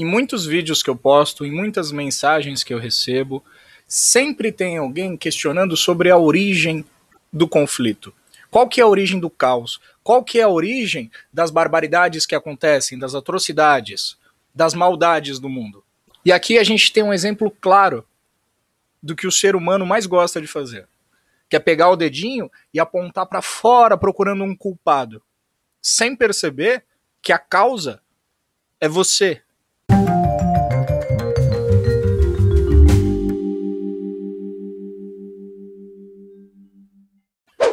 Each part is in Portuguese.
Em muitos vídeos que eu posto, em muitas mensagens que eu recebo, sempre tem alguém questionando sobre a origem do conflito. Qual que é a origem do caos? Qual que é a origem das barbaridades que acontecem, das atrocidades, das maldades do mundo? E aqui a gente tem um exemplo claro do que o ser humano mais gosta de fazer, que é pegar o dedinho e apontar para fora procurando um culpado, sem perceber que a causa é você,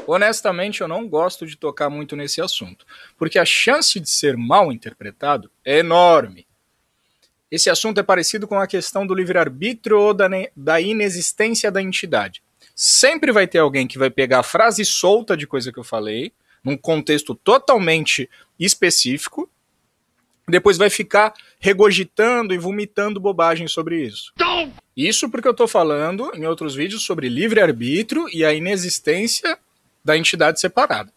Honestamente, eu não gosto de tocar muito nesse assunto, porque a chance de ser mal interpretado é enorme. Esse assunto é parecido com a questão do livre-arbítrio ou da, da inexistência da entidade. Sempre vai ter alguém que vai pegar a frase solta de coisa que eu falei, num contexto totalmente específico, depois vai ficar regogitando e vomitando bobagem sobre isso. Isso porque eu estou falando em outros vídeos sobre livre-arbítrio e a inexistência da entidade separada.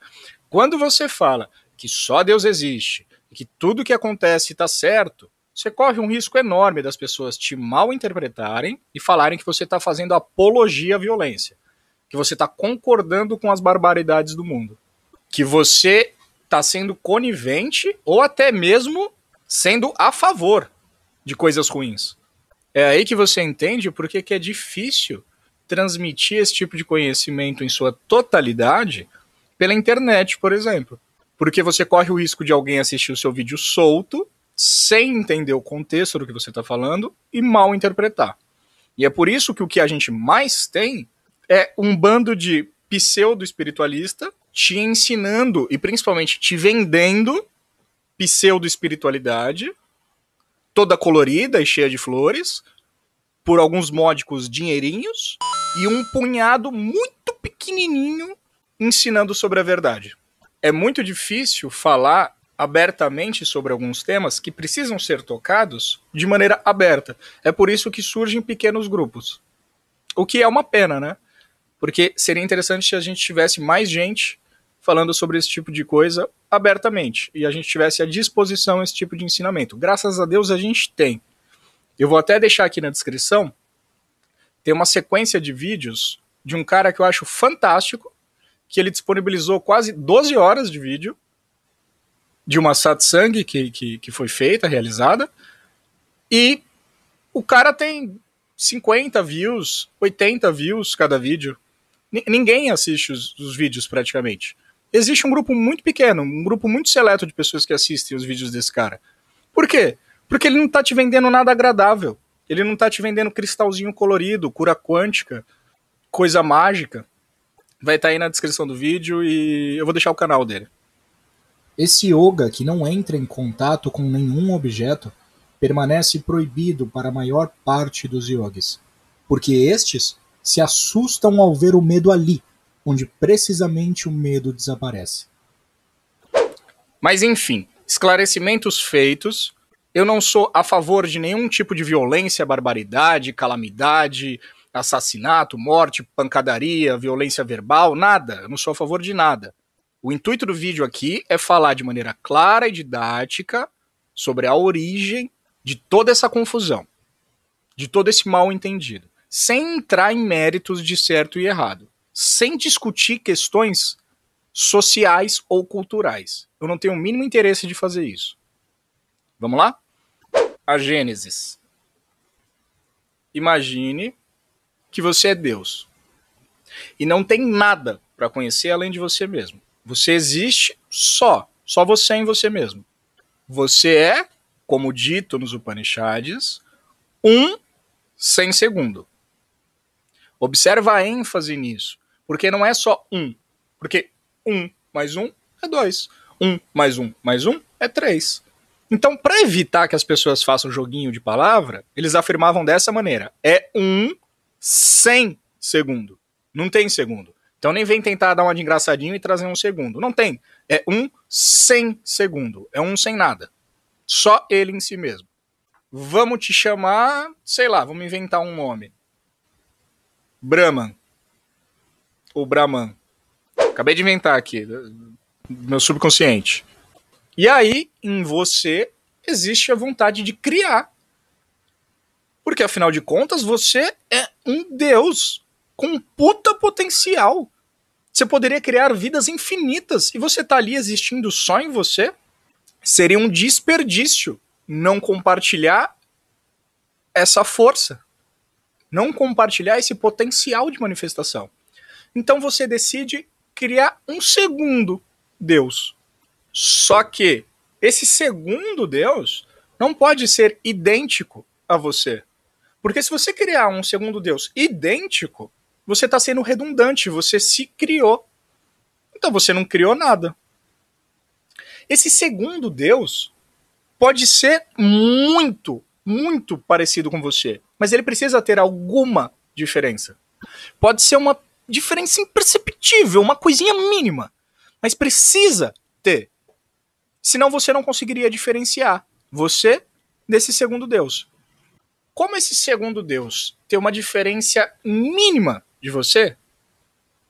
Quando você fala que só Deus existe e que tudo que acontece está certo, você corre um risco enorme das pessoas te mal interpretarem e falarem que você está fazendo apologia à violência, que você está concordando com as barbaridades do mundo, que você está sendo conivente ou até mesmo sendo a favor de coisas ruins. É aí que você entende por que é difícil transmitir esse tipo de conhecimento em sua totalidade pela internet, por exemplo. Porque você corre o risco de alguém assistir o seu vídeo solto, sem entender o contexto do que você está falando e mal interpretar. E é por isso que o que a gente mais tem é um bando de pseudo-espiritualista te ensinando e principalmente te vendendo pseudo-espiritualidade, toda colorida e cheia de flores, por alguns módicos dinheirinhos, e um punhado muito pequenininho ensinando sobre a verdade. É muito difícil falar abertamente sobre alguns temas que precisam ser tocados de maneira aberta. É por isso que surgem pequenos grupos. O que é uma pena, né? Porque seria interessante se a gente tivesse mais gente falando sobre esse tipo de coisa abertamente e a gente tivesse à disposição esse tipo de ensinamento. Graças a Deus a gente tem. Eu vou até deixar aqui na descrição tem uma sequência de vídeos de um cara que eu acho fantástico, que ele disponibilizou quase 12 horas de vídeo de uma satsang que, que, que foi feita, realizada, e o cara tem 50 views, 80 views cada vídeo. N ninguém assiste os, os vídeos praticamente existe um grupo muito pequeno, um grupo muito seleto de pessoas que assistem os vídeos desse cara. Por quê? Porque ele não tá te vendendo nada agradável. Ele não tá te vendendo cristalzinho colorido, cura quântica, coisa mágica. Vai estar tá aí na descrição do vídeo e eu vou deixar o canal dele. Esse yoga que não entra em contato com nenhum objeto permanece proibido para a maior parte dos yogis, porque estes se assustam ao ver o medo ali onde precisamente o medo desaparece. Mas enfim, esclarecimentos feitos. Eu não sou a favor de nenhum tipo de violência, barbaridade, calamidade, assassinato, morte, pancadaria, violência verbal, nada. Eu não sou a favor de nada. O intuito do vídeo aqui é falar de maneira clara e didática sobre a origem de toda essa confusão, de todo esse mal entendido, sem entrar em méritos de certo e errado sem discutir questões sociais ou culturais. Eu não tenho o mínimo interesse de fazer isso. Vamos lá? A Gênesis. Imagine que você é Deus e não tem nada para conhecer além de você mesmo. Você existe só, só você em você mesmo. Você é, como dito nos Upanishads, um sem segundo. Observa a ênfase nisso. Porque não é só um. Porque um mais um é dois. Um mais um mais um é três. Então, para evitar que as pessoas façam joguinho de palavra, eles afirmavam dessa maneira: é um sem segundo. Não tem segundo. Então nem vem tentar dar uma de engraçadinho e trazer um segundo. Não tem. É um sem segundo. É um sem nada. Só ele em si mesmo. Vamos te chamar, sei lá, vamos inventar um nome. Brahman o Brahman. Acabei de inventar aqui, meu subconsciente. E aí, em você, existe a vontade de criar. Porque, afinal de contas, você é um deus com puta potencial. Você poderia criar vidas infinitas e você tá ali existindo só em você? Seria um desperdício não compartilhar essa força, não compartilhar esse potencial de manifestação. Então você decide criar um segundo Deus. Só que esse segundo Deus não pode ser idêntico a você. Porque se você criar um segundo Deus idêntico, você está sendo redundante, você se criou. Então você não criou nada. Esse segundo Deus pode ser muito, muito parecido com você, mas ele precisa ter alguma diferença. Pode ser uma diferença imperceptível, uma coisinha mínima. Mas precisa ter. Senão você não conseguiria diferenciar você desse segundo Deus. Como esse segundo Deus tem uma diferença mínima de você,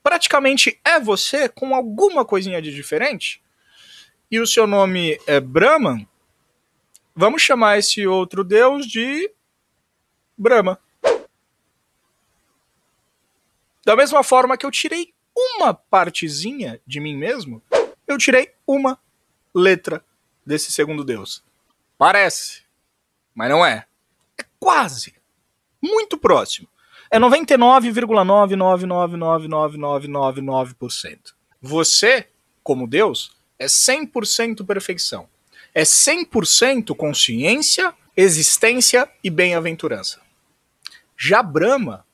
praticamente é você com alguma coisinha de diferente, e o seu nome é Brahman, vamos chamar esse outro Deus de Brahma. Da mesma forma que eu tirei uma partezinha de mim mesmo, eu tirei uma letra desse segundo Deus. Parece, mas não é. É quase. Muito próximo. É 99,99999999%. Você, como Deus, é 100% perfeição. É 100% consciência, existência e bem-aventurança. Já Brahma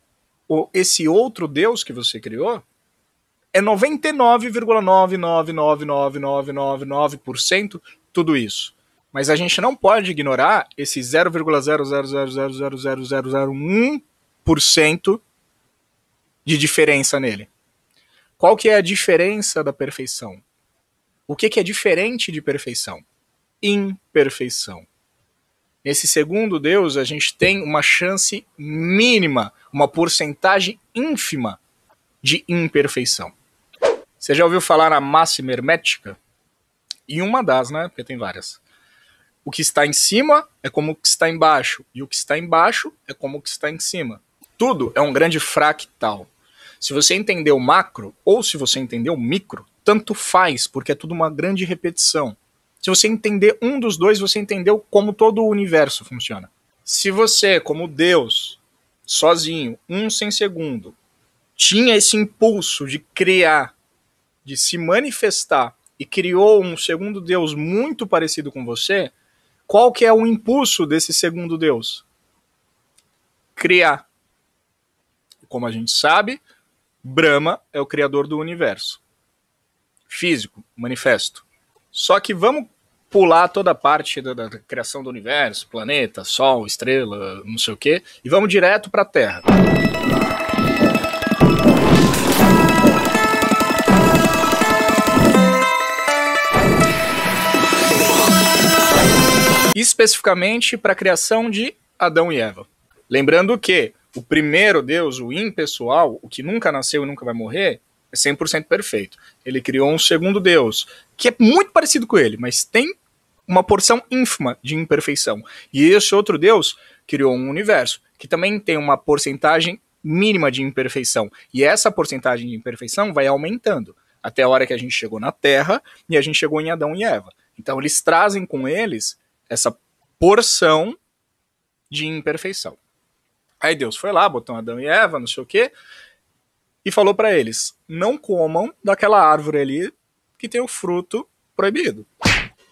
o, esse outro Deus que você criou é 99,999999% tudo isso. Mas a gente não pode ignorar esse 0,0000001% de diferença nele. Qual que é a diferença da perfeição? O que, que é diferente de perfeição? Imperfeição. Nesse segundo Deus, a gente tem uma chance mínima, uma porcentagem ínfima de imperfeição. Você já ouviu falar na máxima hermética? E uma das, né? Porque tem várias. O que está em cima é como o que está embaixo, e o que está embaixo é como o que está em cima. Tudo é um grande fractal. Se você entender o macro ou se você entender o micro, tanto faz, porque é tudo uma grande repetição. Se você entender um dos dois, você entendeu como todo o universo funciona. Se você, como Deus, sozinho, um sem segundo, tinha esse impulso de criar, de se manifestar e criou um segundo Deus muito parecido com você, qual que é o impulso desse segundo Deus? Criar. Como a gente sabe, Brahma é o criador do universo. Físico, manifesto. Só que vamos pular toda a parte da, da criação do universo, planeta, sol, estrela, não sei o quê, e vamos direto para a Terra. Especificamente para a criação de Adão e Eva. Lembrando que o primeiro Deus, o impessoal, o que nunca nasceu e nunca vai morrer, é 100% perfeito. Ele criou um segundo Deus, que é muito parecido com ele, mas tem uma porção ínfima de imperfeição. E esse outro Deus criou um universo que também tem uma porcentagem mínima de imperfeição. E essa porcentagem de imperfeição vai aumentando até a hora que a gente chegou na Terra e a gente chegou em Adão e Eva. Então eles trazem com eles essa porção de imperfeição. Aí Deus foi lá, botou Adão e Eva, não sei o quê, e falou para eles: não comam daquela árvore ali que tem o fruto proibido.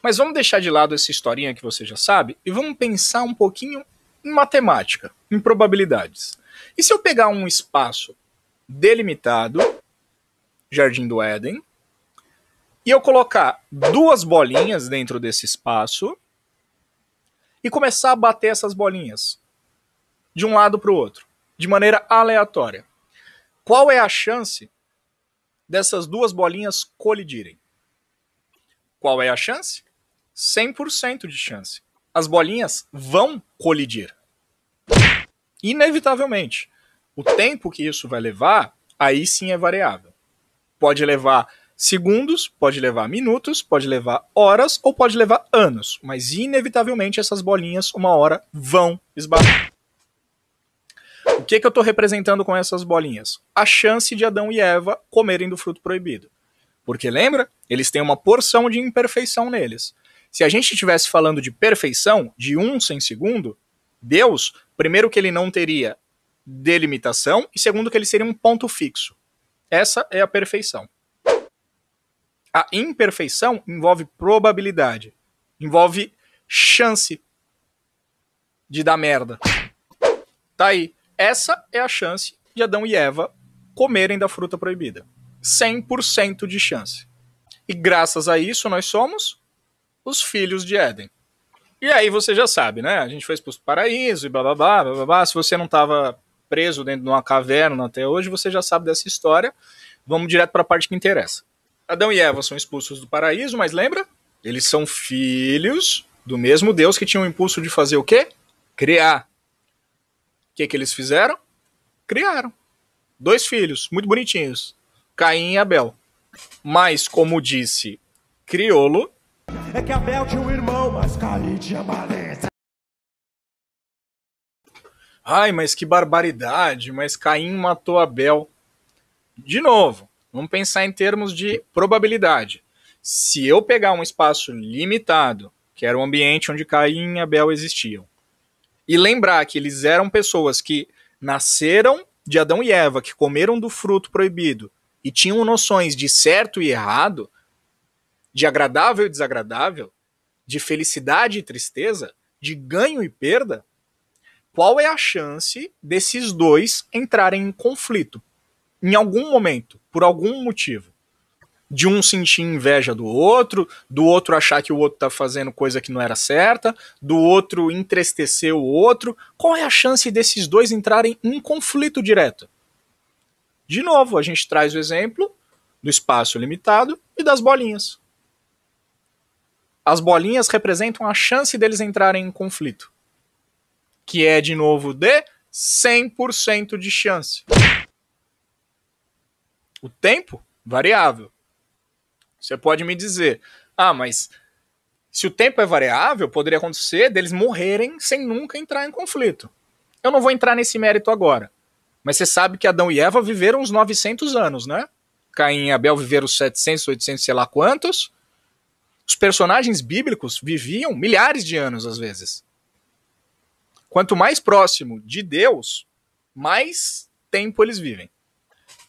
Mas vamos deixar de lado essa historinha que você já sabe e vamos pensar um pouquinho em matemática, em probabilidades. E se eu pegar um espaço delimitado, Jardim do Éden, e eu colocar duas bolinhas dentro desse espaço e começar a bater essas bolinhas de um lado para o outro, de maneira aleatória. Qual é a chance dessas duas bolinhas colidirem? Qual é a chance? 100% de chance. As bolinhas vão colidir. Inevitavelmente. O tempo que isso vai levar, aí sim é variável. Pode levar segundos, pode levar minutos, pode levar horas ou pode levar anos, mas inevitavelmente essas bolinhas uma hora vão esbarrar. O que, que eu estou representando com essas bolinhas? A chance de Adão e Eva comerem do fruto proibido. Porque lembra? Eles têm uma porção de imperfeição neles. Se a gente estivesse falando de perfeição, de um sem segundo, Deus, primeiro que ele não teria delimitação e segundo que ele seria um ponto fixo. Essa é a perfeição. A imperfeição envolve probabilidade, envolve chance de dar merda. Tá aí. Essa é a chance de Adão e Eva comerem da fruta proibida. 100% de chance. E graças a isso nós somos os filhos de Éden. E aí você já sabe, né? A gente foi expulso do paraíso e blá blá blá, blá, blá. Se você não estava preso dentro de uma caverna até hoje, você já sabe dessa história. Vamos direto para a parte que interessa. Adão e Eva são expulsos do paraíso, mas lembra? Eles são filhos do mesmo Deus que tinha o impulso de fazer o quê? Criar. O que, que eles fizeram? Criaram. Dois filhos, muito bonitinhos. Caim e Abel. Mas, como disse Criolo, é que Abel tinha um irmão, mas Caim tinha maleta. Ai, mas que barbaridade, mas Caim matou Abel. De novo, vamos pensar em termos de probabilidade. Se eu pegar um espaço limitado, que era o ambiente onde Caim e Abel existiam, e lembrar que eles eram pessoas que nasceram de Adão e Eva, que comeram do fruto proibido e tinham noções de certo e errado, de agradável e desagradável, de felicidade e tristeza, de ganho e perda, qual é a chance desses dois entrarem em conflito em algum momento, por algum motivo? De um sentir inveja do outro, do outro achar que o outro está fazendo coisa que não era certa, do outro entristecer o outro. Qual é a chance desses dois entrarem em conflito direto? De novo, a gente traz o exemplo do espaço limitado e das bolinhas as bolinhas representam a chance deles entrarem em conflito. Que é, de novo, de 100% de chance. O tempo, variável. Você pode me dizer, ah, mas se o tempo é variável, poderia acontecer deles morrerem sem nunca entrar em conflito. Eu não vou entrar nesse mérito agora. Mas você sabe que Adão e Eva viveram uns 900 anos, né? Caim e Abel viveram 700, 800, sei lá quantos. Os personagens bíblicos viviam milhares de anos, às vezes. Quanto mais próximo de Deus, mais tempo eles vivem.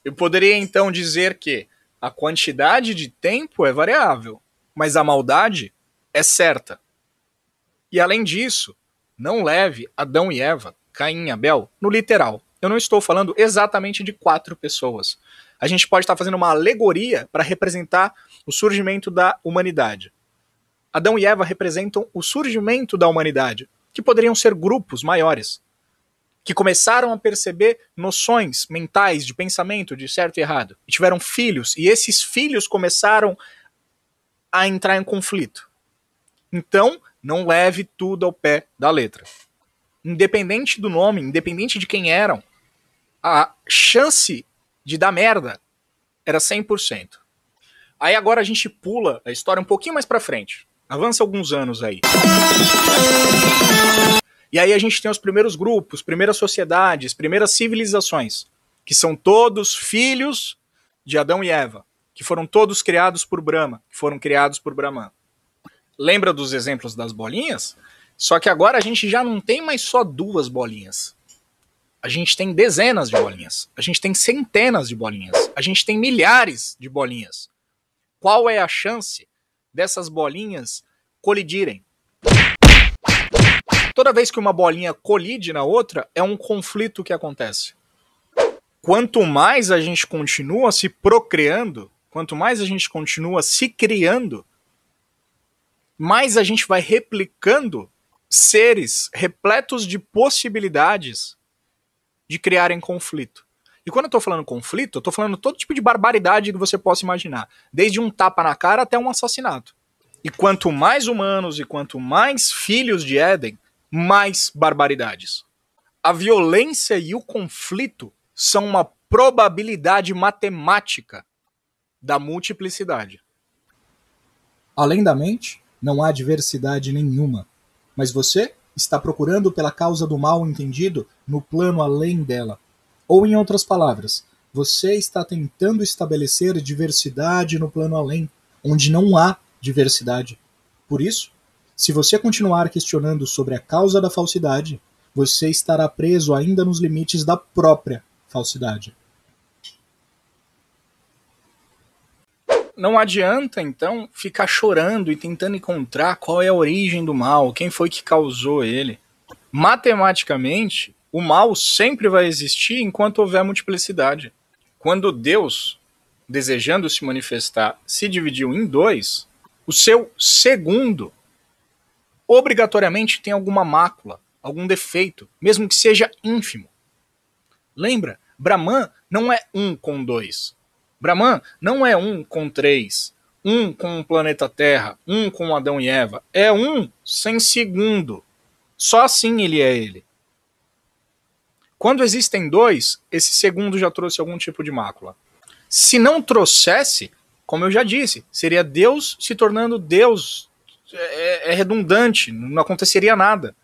Eu poderia então dizer que a quantidade de tempo é variável, mas a maldade é certa. E além disso, não leve Adão e Eva, Caim e Abel, no literal. Eu não estou falando exatamente de quatro pessoas a gente pode estar fazendo uma alegoria para representar o surgimento da humanidade. Adão e Eva representam o surgimento da humanidade, que poderiam ser grupos maiores, que começaram a perceber noções mentais de pensamento de certo e errado, e tiveram filhos, e esses filhos começaram a entrar em conflito. Então, não leve tudo ao pé da letra. Independente do nome, independente de quem eram, a chance de dar merda era 100%. Aí agora a gente pula a história um pouquinho mais para frente. Avança alguns anos aí. E aí a gente tem os primeiros grupos, primeiras sociedades, primeiras civilizações, que são todos filhos de Adão e Eva, que foram todos criados por Brahma, que foram criados por Brahman. Lembra dos exemplos das bolinhas? Só que agora a gente já não tem mais só duas bolinhas a gente tem dezenas de bolinhas, a gente tem centenas de bolinhas, a gente tem milhares de bolinhas. Qual é a chance dessas bolinhas colidirem? Toda vez que uma bolinha colide na outra, é um conflito que acontece. Quanto mais a gente continua se procriando, quanto mais a gente continua se criando, mais a gente vai replicando seres repletos de possibilidades de criarem conflito. E quando eu tô falando conflito, eu tô falando todo tipo de barbaridade que você possa imaginar, desde um tapa na cara até um assassinato. E quanto mais humanos e quanto mais filhos de Éden, mais barbaridades. A violência e o conflito são uma probabilidade matemática da multiplicidade. Além da mente, não há diversidade nenhuma. Mas você está procurando pela causa do mal entendido no plano além dela. Ou, em outras palavras, você está tentando estabelecer diversidade no plano além, onde não há diversidade. Por isso, se você continuar questionando sobre a causa da falsidade, você estará preso ainda nos limites da própria falsidade. não adianta, então, ficar chorando e tentando encontrar qual é a origem do mal, quem foi que causou ele. Matematicamente, o mal sempre vai existir enquanto houver multiplicidade. Quando Deus, desejando se manifestar, se dividiu em dois, o seu segundo obrigatoriamente tem alguma mácula, algum defeito, mesmo que seja ínfimo. Lembra? Brahman não é um com dois. Brahman não é um com três, um com o planeta Terra, um com Adão e Eva. É um sem segundo. Só assim ele é ele. Quando existem dois, esse segundo já trouxe algum tipo de mácula. Se não trouxesse, como eu já disse, seria Deus se tornando Deus. É, é redundante, não aconteceria nada.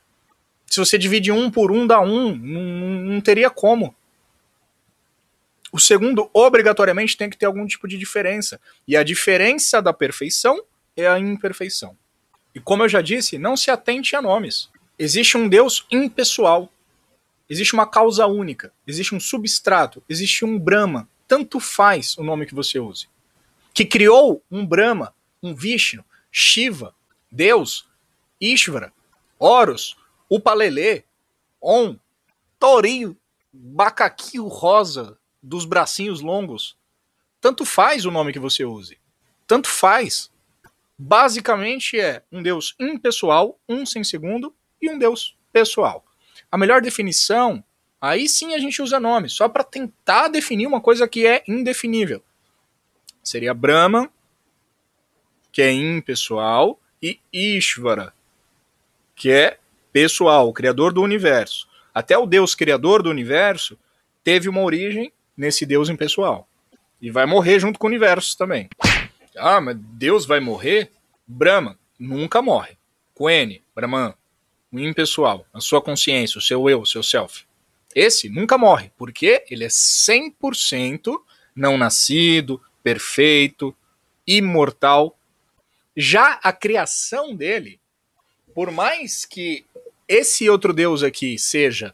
Se você divide um por um, dá um, não, não teria como. O segundo, obrigatoriamente, tem que ter algum tipo de diferença. E a diferença da perfeição é a imperfeição. E como eu já disse, não se atente a nomes. Existe um Deus impessoal. Existe uma causa única. Existe um substrato. Existe um Brahma. Tanto faz o nome que você use. Que criou um Brahma, um Vishnu, Shiva, Deus, Ishvara, Horus, Upalele, On, Torinho, Bacaquio Rosa, dos bracinhos longos. Tanto faz o nome que você use. Tanto faz. Basicamente é um Deus impessoal, um sem segundo, e um Deus pessoal. A melhor definição, aí sim a gente usa nome, só para tentar definir uma coisa que é indefinível. Seria Brahma, que é impessoal, e Ishvara, que é pessoal, o criador do universo. Até o Deus criador do universo teve uma origem nesse Deus impessoal. E vai morrer junto com o universo também. Ah, mas Deus vai morrer? Brahma nunca morre. Quen, Brahman, o impessoal, a sua consciência, o seu eu, o seu self. Esse nunca morre, porque ele é 100% não nascido, perfeito, imortal. Já a criação dele, por mais que esse outro Deus aqui seja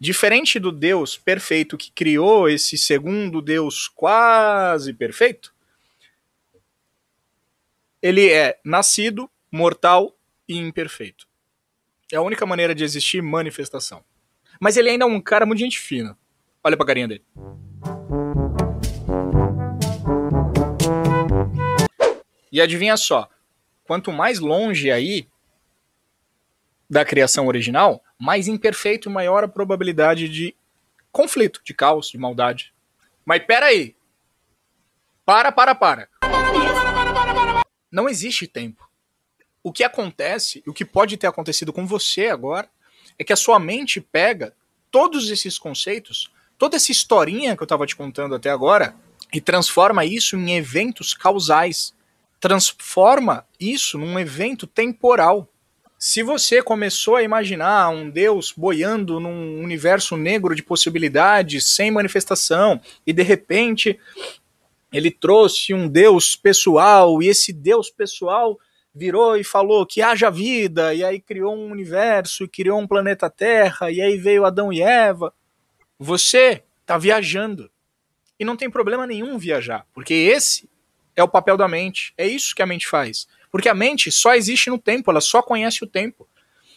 Diferente do Deus perfeito que criou esse segundo Deus quase perfeito, ele é nascido, mortal e imperfeito. É a única maneira de existir manifestação. Mas ele ainda é um cara muito gente fina. Olha pra carinha dele. E adivinha só, quanto mais longe aí da criação original, mais imperfeito, e maior a probabilidade de conflito, de caos, de maldade. Mas peraí! Para, para, para! Não existe tempo. O que acontece, o que pode ter acontecido com você agora, é que a sua mente pega todos esses conceitos, toda essa historinha que eu estava te contando até agora, e transforma isso em eventos causais. Transforma isso num evento temporal se você começou a imaginar um Deus boiando num universo negro de possibilidades, sem manifestação, e de repente ele trouxe um Deus pessoal, e esse Deus pessoal virou e falou que haja vida, e aí criou um universo, e criou um planeta Terra, e aí veio Adão e Eva. Você está viajando. E não tem problema nenhum viajar, porque esse é o papel da mente. É isso que a mente faz. Porque a mente só existe no tempo, ela só conhece o tempo.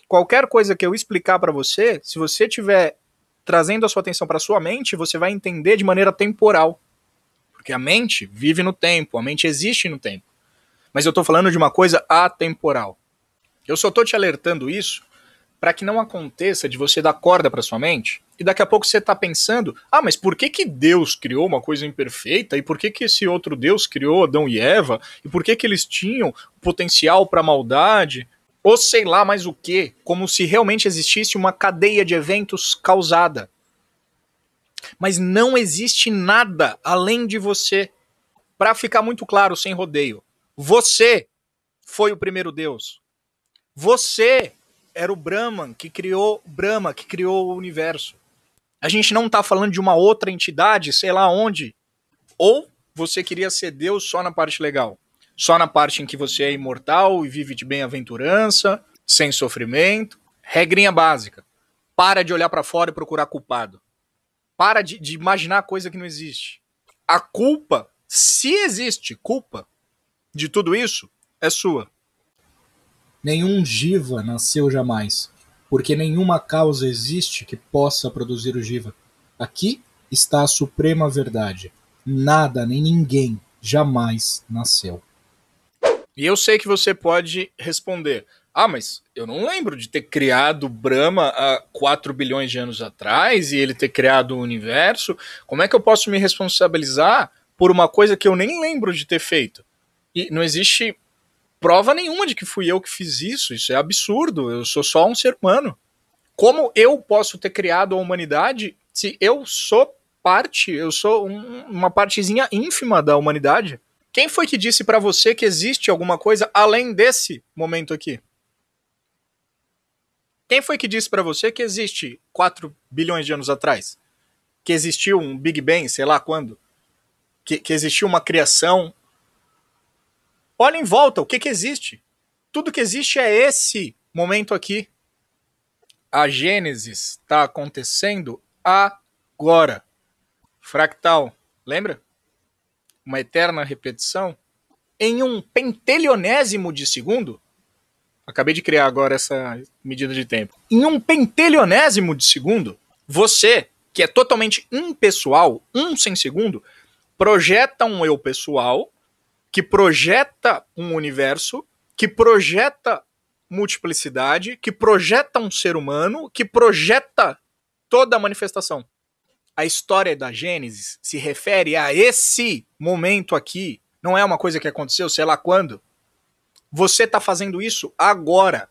Qualquer coisa que eu explicar para você, se você tiver trazendo a sua atenção para sua mente, você vai entender de maneira temporal. Porque a mente vive no tempo, a mente existe no tempo. Mas eu estou falando de uma coisa atemporal. Eu só estou te alertando isso para que não aconteça de você dar corda para sua mente e daqui a pouco você está pensando, ah, mas por que, que Deus criou uma coisa imperfeita e por que, que esse outro Deus criou Adão e Eva e por que, que eles tinham potencial para maldade? Ou sei lá mais o que, como se realmente existisse uma cadeia de eventos causada. Mas não existe nada além de você. Para ficar muito claro, sem rodeio, você foi o primeiro Deus. Você era o Brahman que criou Brahma, que criou o universo. A gente não está falando de uma outra entidade, sei lá onde. Ou você queria ser Deus só na parte legal, só na parte em que você é imortal e vive de bem-aventurança, sem sofrimento. Regrinha básica: para de olhar para fora e procurar culpado. Para de, de imaginar coisa que não existe. A culpa, se existe culpa de tudo isso, é sua. Nenhum diva nasceu jamais porque nenhuma causa existe que possa produzir o Jiva. Aqui está a suprema verdade. Nada nem ninguém jamais nasceu. E eu sei que você pode responder: ah, mas eu não lembro de ter criado Brahma há 4 bilhões de anos atrás e ele ter criado o universo. Como é que eu posso me responsabilizar por uma coisa que eu nem lembro de ter feito? E não existe prova nenhuma de que fui eu que fiz isso. Isso é absurdo. Eu sou só um ser humano. Como eu posso ter criado a humanidade se eu sou parte, eu sou um, uma partezinha ínfima da humanidade? Quem foi que disse para você que existe alguma coisa além desse momento aqui? Quem foi que disse para você que existe 4 bilhões de anos atrás? Que existiu um Big Bang, sei lá quando? Que, que existiu uma criação Olha em volta, o que, que existe? Tudo que existe é esse momento aqui. A Gênesis está acontecendo agora. Fractal, lembra? Uma eterna repetição. Em um pentelionésimo de segundo, acabei de criar agora essa medida de tempo. Em um pentelionésimo de segundo, você, que é totalmente impessoal, um sem segundo, projeta um eu pessoal que projeta um universo, que projeta multiplicidade, que projeta um ser humano, que projeta toda a manifestação. A história da Gênesis se refere a esse momento aqui, não é uma coisa que aconteceu, sei lá quando. Você está fazendo isso agora.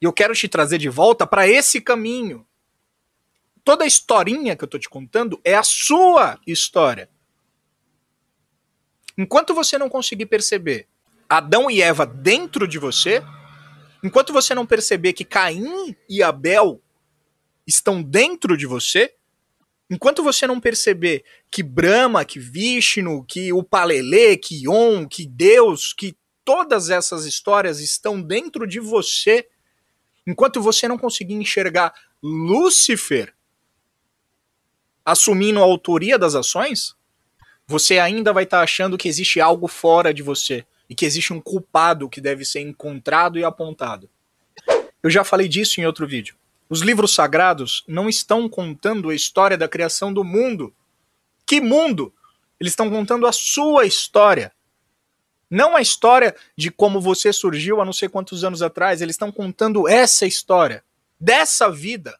E eu quero te trazer de volta para esse caminho. Toda a historinha que eu estou te contando é a sua história. Enquanto você não conseguir perceber Adão e Eva dentro de você, enquanto você não perceber que Caim e Abel estão dentro de você, enquanto você não perceber que Brahma, que Vishnu, que o Palelê, que Om, que Deus, que todas essas histórias estão dentro de você, enquanto você não conseguir enxergar Lúcifer assumindo a autoria das ações, você ainda vai estar tá achando que existe algo fora de você e que existe um culpado que deve ser encontrado e apontado. Eu já falei disso em outro vídeo. Os livros sagrados não estão contando a história da criação do mundo. Que mundo? Eles estão contando a sua história. Não a história de como você surgiu há não sei quantos anos atrás. Eles estão contando essa história. Dessa vida.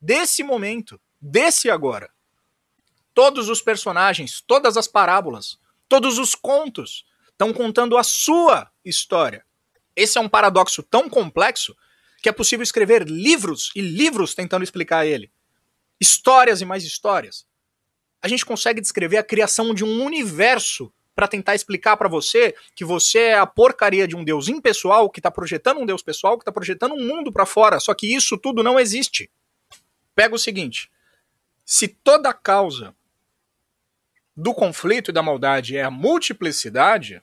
Desse momento. Desse agora. Todos os personagens, todas as parábolas, todos os contos estão contando a sua história. Esse é um paradoxo tão complexo que é possível escrever livros e livros tentando explicar ele. Histórias e mais histórias. A gente consegue descrever a criação de um universo para tentar explicar para você que você é a porcaria de um deus impessoal que está projetando um deus pessoal, que está projetando um mundo para fora, só que isso tudo não existe. Pega o seguinte: se toda causa do conflito e da maldade é a multiplicidade,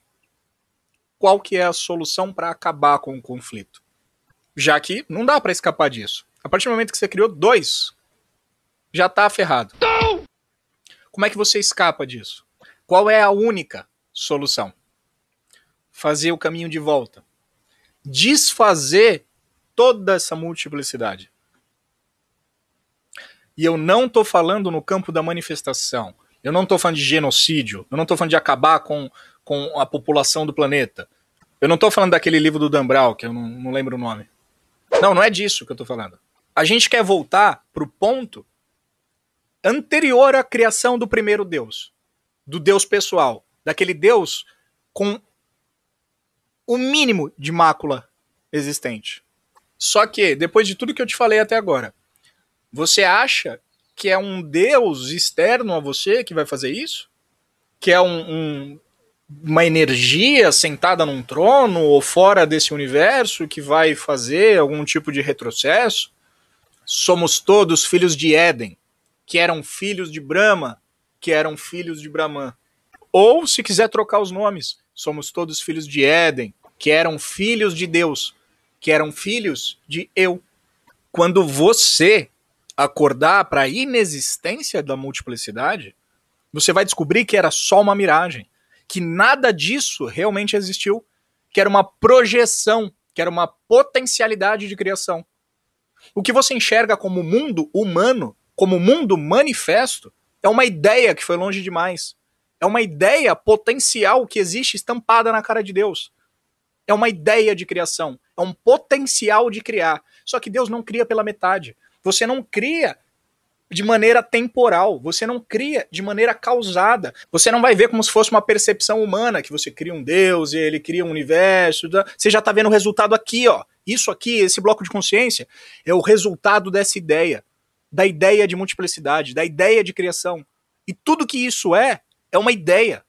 qual que é a solução para acabar com o conflito? Já que não dá para escapar disso. A partir do momento que você criou dois, já está ferrado. Não! Como é que você escapa disso? Qual é a única solução? Fazer o caminho de volta. Desfazer toda essa multiplicidade. E eu não estou falando no campo da manifestação. Eu não estou falando de genocídio, eu não estou falando de acabar com, com a população do planeta. Eu não estou falando daquele livro do Dan Brown, que eu não, não lembro o nome. Não, não é disso que eu estou falando. A gente quer voltar para o ponto anterior à criação do primeiro Deus, do Deus pessoal, daquele Deus com o mínimo de mácula existente. Só que, depois de tudo que eu te falei até agora, você acha que é um Deus externo a você que vai fazer isso? Que é um, um, uma energia sentada num trono ou fora desse universo que vai fazer algum tipo de retrocesso? Somos todos filhos de Éden, que eram filhos de Brahma, que eram filhos de Brahman. Ou, se quiser trocar os nomes, somos todos filhos de Éden, que eram filhos de Deus, que eram filhos de eu. Quando você acordar para a inexistência da multiplicidade, você vai descobrir que era só uma miragem, que nada disso realmente existiu, que era uma projeção, que era uma potencialidade de criação. O que você enxerga como mundo humano, como mundo manifesto, é uma ideia que foi longe demais. É uma ideia potencial que existe estampada na cara de Deus. É uma ideia de criação, é um potencial de criar. Só que Deus não cria pela metade. Você não cria de maneira temporal, você não cria de maneira causada. Você não vai ver como se fosse uma percepção humana que você cria um deus e ele cria um universo. Você já está vendo o resultado aqui, ó. Isso aqui, esse bloco de consciência é o resultado dessa ideia, da ideia de multiplicidade, da ideia de criação. E tudo que isso é é uma ideia.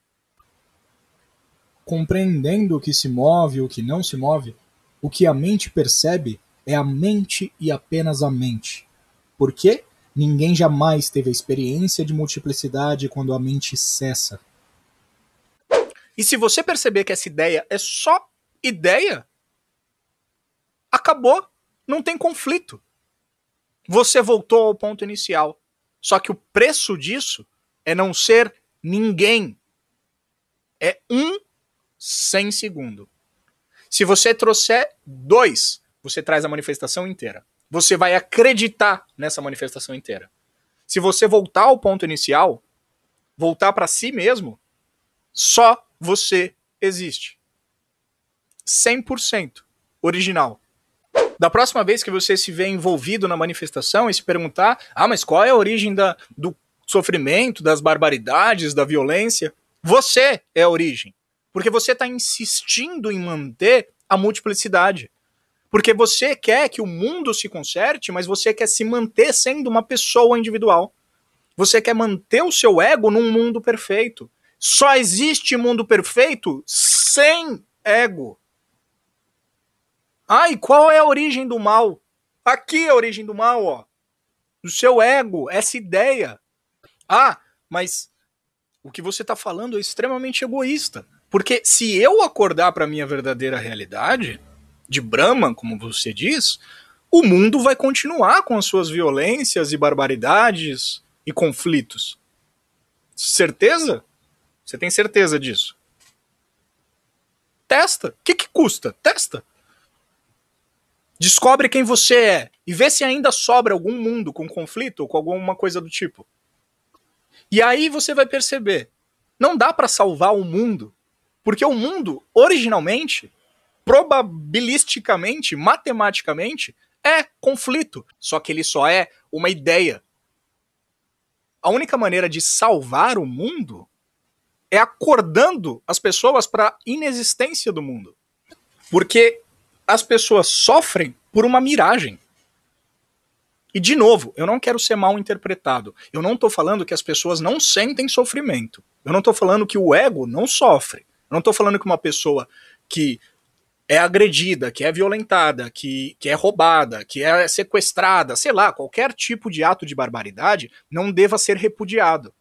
Compreendendo o que se move, o que não se move, o que a mente percebe, é a mente e apenas a mente. Porque ninguém jamais teve a experiência de multiplicidade quando a mente cessa. E se você perceber que essa ideia é só ideia, acabou. Não tem conflito. Você voltou ao ponto inicial. Só que o preço disso é não ser ninguém. É um sem segundo. Se você trouxer dois você traz a manifestação inteira. Você vai acreditar nessa manifestação inteira. Se você voltar ao ponto inicial, voltar para si mesmo, só você existe. 100% original. Da próxima vez que você se vê envolvido na manifestação e se perguntar: ah, mas qual é a origem da, do sofrimento, das barbaridades, da violência? Você é a origem. Porque você está insistindo em manter a multiplicidade. Porque você quer que o mundo se conserte, mas você quer se manter sendo uma pessoa individual. Você quer manter o seu ego num mundo perfeito. Só existe mundo perfeito sem ego. Ah, e qual é a origem do mal? Aqui é a origem do mal, ó. O seu ego, essa ideia. Ah, mas o que você está falando é extremamente egoísta. Porque se eu acordar para minha verdadeira realidade, de Brahma, como você diz, o mundo vai continuar com as suas violências e barbaridades e conflitos. Certeza? Você tem certeza disso? Testa. O que, que custa? Testa. Descobre quem você é e vê se ainda sobra algum mundo com conflito ou com alguma coisa do tipo. E aí você vai perceber, não dá para salvar o mundo, porque o mundo originalmente probabilisticamente, matematicamente, é conflito. Só que ele só é uma ideia. A única maneira de salvar o mundo é acordando as pessoas para a inexistência do mundo. Porque as pessoas sofrem por uma miragem. E de novo, eu não quero ser mal interpretado. Eu não estou falando que as pessoas não sentem sofrimento. Eu não estou falando que o ego não sofre. Eu não estou falando que uma pessoa que é agredida, que é violentada, que, que é roubada, que é sequestrada, sei lá, qualquer tipo de ato de barbaridade não deva ser repudiado.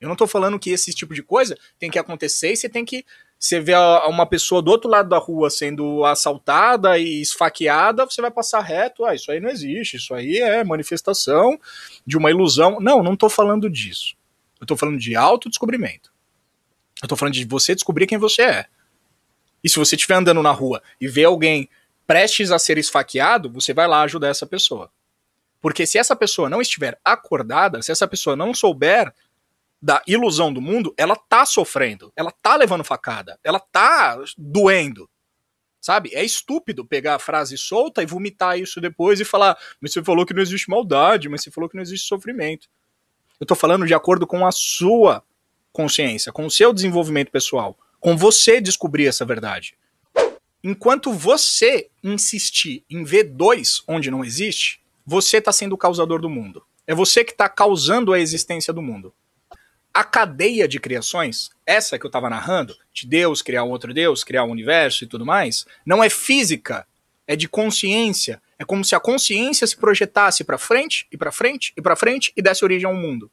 Eu não estou falando que esse tipo de coisa tem que acontecer e você tem que. Você vê uma pessoa do outro lado da rua sendo assaltada e esfaqueada, você vai passar reto, ah, isso aí não existe, isso aí é manifestação de uma ilusão. Não, não estou falando disso. Eu estou falando de autodescobrimento. Eu estou falando de você descobrir quem você é. E se você estiver andando na rua e vê alguém prestes a ser esfaqueado, você vai lá ajudar essa pessoa. Porque se essa pessoa não estiver acordada, se essa pessoa não souber da ilusão do mundo, ela tá sofrendo, ela tá levando facada, ela tá doendo. Sabe? É estúpido pegar a frase solta e vomitar isso depois e falar: mas você falou que não existe maldade, mas você falou que não existe sofrimento. Eu tô falando de acordo com a sua consciência, com o seu desenvolvimento pessoal com você descobrir essa verdade. Enquanto você insistir em ver dois onde não existe, você está sendo o causador do mundo. É você que está causando a existência do mundo. A cadeia de criações, essa que eu estava narrando, de Deus criar um outro Deus, criar o um universo e tudo mais, não é física, é de consciência. É como se a consciência se projetasse para frente e para frente e para frente e desse origem ao mundo.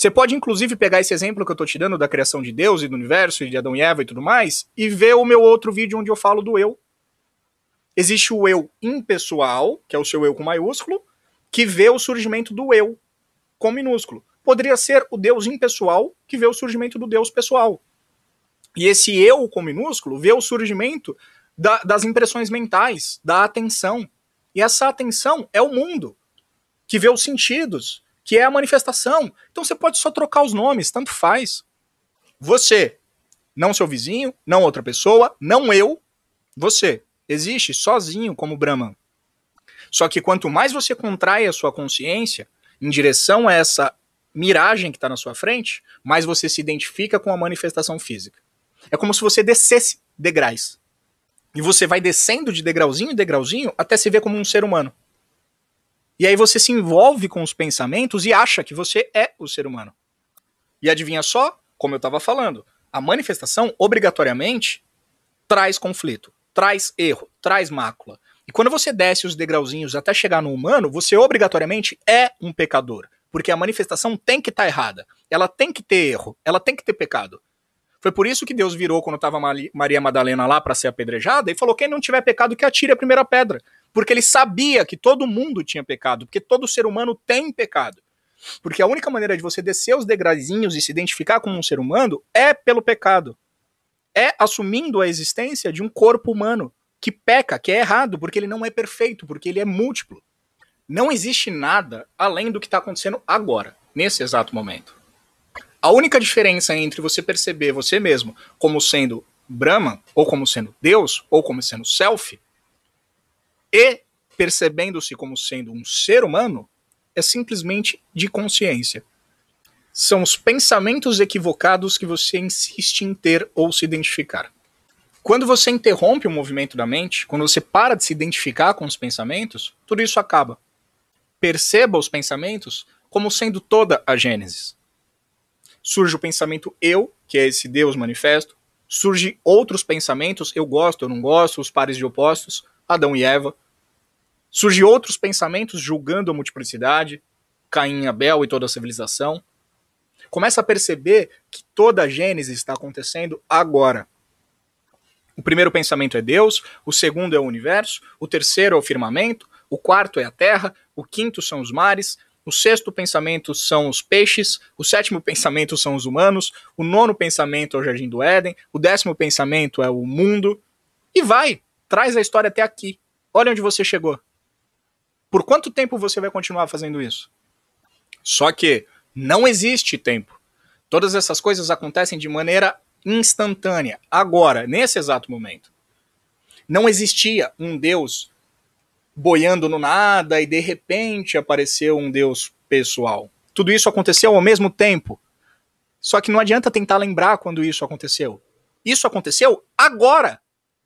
Você pode, inclusive, pegar esse exemplo que eu estou te dando da criação de Deus e do universo e de Adão e Eva e tudo mais, e ver o meu outro vídeo onde eu falo do eu. Existe o eu impessoal, que é o seu eu com maiúsculo, que vê o surgimento do eu com minúsculo. Poderia ser o Deus impessoal que vê o surgimento do Deus pessoal. E esse eu com minúsculo vê o surgimento da, das impressões mentais, da atenção. E essa atenção é o mundo, que vê os sentidos, que é a manifestação. Então você pode só trocar os nomes, tanto faz. Você, não seu vizinho, não outra pessoa, não eu, você existe sozinho como Brahman. Só que quanto mais você contrai a sua consciência em direção a essa miragem que está na sua frente, mais você se identifica com a manifestação física. É como se você descesse degraus. E você vai descendo de degrauzinho em degrauzinho até se ver como um ser humano. E aí você se envolve com os pensamentos e acha que você é o ser humano. E adivinha só? Como eu estava falando, a manifestação obrigatoriamente traz conflito, traz erro, traz mácula. E quando você desce os degrauzinhos até chegar no humano, você obrigatoriamente é um pecador. Porque a manifestação tem que estar tá errada. Ela tem que ter erro. Ela tem que ter pecado. Foi por isso que Deus virou quando estava Maria Madalena lá para ser apedrejada e falou: quem não tiver pecado que atire a primeira pedra porque ele sabia que todo mundo tinha pecado, porque todo ser humano tem pecado. Porque a única maneira de você descer os degrauzinhos e se identificar como um ser humano é pelo pecado. É assumindo a existência de um corpo humano que peca, que é errado, porque ele não é perfeito, porque ele é múltiplo. Não existe nada além do que está acontecendo agora, nesse exato momento. A única diferença entre você perceber você mesmo como sendo Brahma, ou como sendo Deus, ou como sendo Self, e percebendo-se como sendo um ser humano é simplesmente de consciência. São os pensamentos equivocados que você insiste em ter ou se identificar. Quando você interrompe o movimento da mente, quando você para de se identificar com os pensamentos, tudo isso acaba. Perceba os pensamentos como sendo toda a Gênesis. Surge o pensamento eu, que é esse Deus manifesto, surge outros pensamentos, eu gosto, eu não gosto, os pares de opostos, Adão e Eva. Surgem outros pensamentos julgando a multiplicidade, Caim, Abel e toda a civilização. Começa a perceber que toda a Gênese está acontecendo agora. O primeiro pensamento é Deus, o segundo é o universo, o terceiro é o firmamento, o quarto é a terra, o quinto são os mares, o sexto pensamento são os peixes, o sétimo pensamento são os humanos, o nono pensamento é o jardim do Éden, o décimo pensamento é o mundo, e vai. Traz a história até aqui. Olha onde você chegou. Por quanto tempo você vai continuar fazendo isso? Só que não existe tempo. Todas essas coisas acontecem de maneira instantânea, agora, nesse exato momento. Não existia um Deus boiando no nada e de repente apareceu um Deus pessoal. Tudo isso aconteceu ao mesmo tempo. Só que não adianta tentar lembrar quando isso aconteceu. Isso aconteceu agora.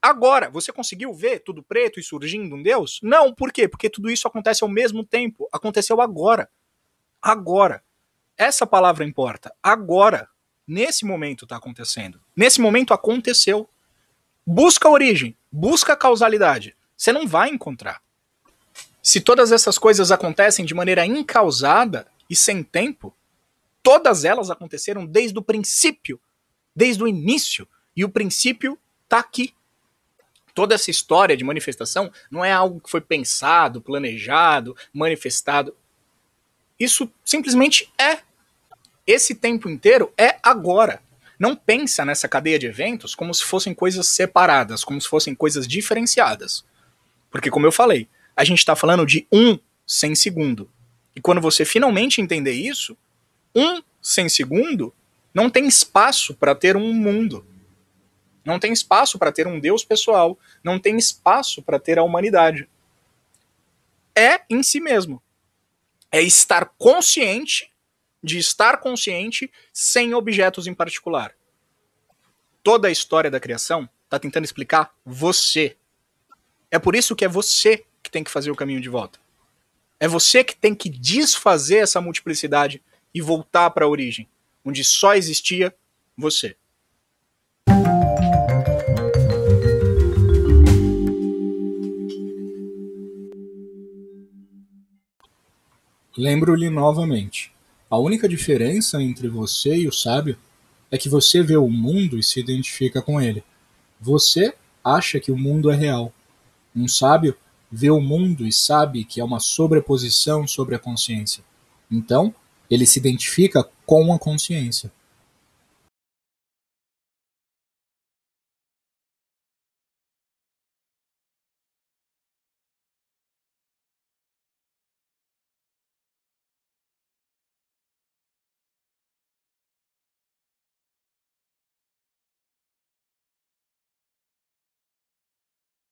Agora, você conseguiu ver tudo preto e surgindo um Deus? Não, por quê? Porque tudo isso acontece ao mesmo tempo. Aconteceu agora. Agora. Essa palavra importa. Agora. Nesse momento está acontecendo. Nesse momento aconteceu. Busca a origem, busca a causalidade. Você não vai encontrar. Se todas essas coisas acontecem de maneira incausada e sem tempo, todas elas aconteceram desde o princípio, desde o início. E o princípio está aqui toda essa história de manifestação não é algo que foi pensado, planejado, manifestado. Isso simplesmente é. Esse tempo inteiro é agora. Não pensa nessa cadeia de eventos como se fossem coisas separadas, como se fossem coisas diferenciadas. Porque, como eu falei, a gente está falando de um sem segundo. E quando você finalmente entender isso, um sem segundo não tem espaço para ter um mundo. Não tem espaço para ter um Deus pessoal, não tem espaço para ter a humanidade. É em si mesmo. É estar consciente de estar consciente sem objetos em particular. Toda a história da criação está tentando explicar você. É por isso que é você que tem que fazer o caminho de volta. É você que tem que desfazer essa multiplicidade e voltar para a origem, onde só existia você. Lembro-lhe novamente: a única diferença entre você e o sábio é que você vê o mundo e se identifica com ele. Você acha que o mundo é real. Um sábio vê o mundo e sabe que é uma sobreposição sobre a consciência. Então, ele se identifica com a consciência.